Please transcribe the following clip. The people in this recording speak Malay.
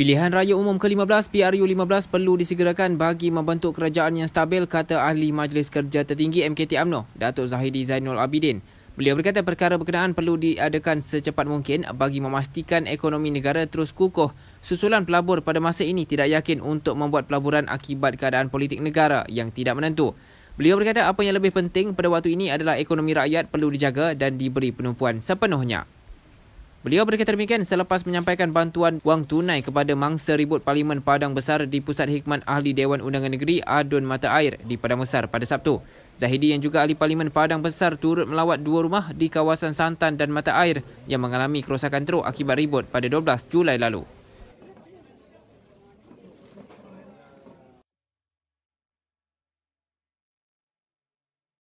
Pilihan raya umum ke-15 PRU-15 perlu disegerakan bagi membentuk kerajaan yang stabil kata ahli Majlis Kerja Tertinggi MKT AMNO Datuk Zahidi Zainul Abidin. Beliau berkata perkara berkenaan perlu diadakan secepat mungkin bagi memastikan ekonomi negara terus kukuh. Susulan pelabur pada masa ini tidak yakin untuk membuat pelaburan akibat keadaan politik negara yang tidak menentu. Beliau berkata apa yang lebih penting pada waktu ini adalah ekonomi rakyat perlu dijaga dan diberi penumpuan sepenuhnya. Beliau berkata demikian selepas menyampaikan bantuan wang tunai kepada mangsa ribut Parlimen Padang Besar di Pusat Hikmat Ahli Dewan Undangan Negeri Adun Mata Air di Padang Besar pada Sabtu. Zahidi yang juga ahli Parlimen Padang Besar turut melawat dua rumah di kawasan Santan dan Mata Air yang mengalami kerosakan teruk akibat ribut pada 12 Julai lalu.